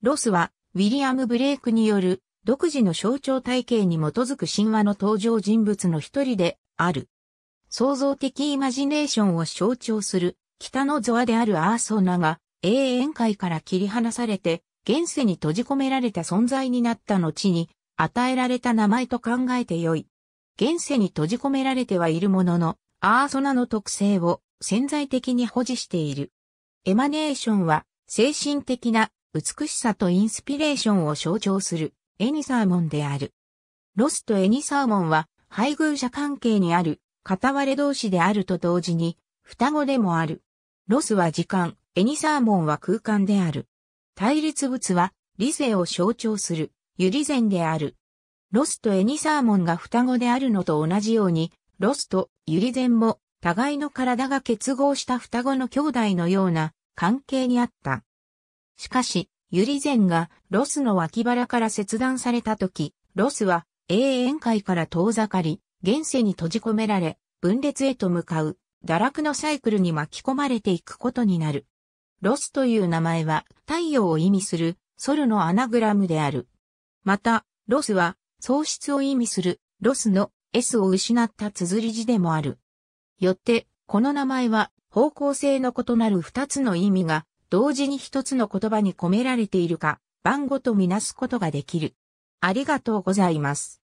ロスは、ウィリアム・ブレイクによる、独自の象徴体系に基づく神話の登場人物の一人で、ある。創造的イマジネーションを象徴する、北のゾアであるアーソーナが、永遠界から切り離されて、現世に閉じ込められた存在になった後に、与えられた名前と考えてよい。現世に閉じ込められてはいるものの、アーソナの特性を潜在的に保持している。エマネーションは、精神的な美しさとインスピレーションを象徴するエニサーモンである。ロスとエニサーモンは配偶者関係にある片割れ同士であると同時に双子でもある。ロスは時間、エニサーモンは空間である。対立物は理性を象徴するユリゼンである。ロスとエニサーモンが双子であるのと同じように、ロスとユリゼンも互いの体が結合した双子の兄弟のような関係にあった。しかし、ユリゼンがロスの脇腹から切断された時、ロスは永遠界から遠ざかり、現世に閉じ込められ、分裂へと向かう、堕落のサイクルに巻き込まれていくことになる。ロスという名前は太陽を意味するソルのアナグラムである。また、ロスは喪失を意味するロスの S を失った綴り字でもある。よって、この名前は方向性の異なる二つの意味が同時に一つの言葉に込められているか、番号とみなすことができる。ありがとうございます。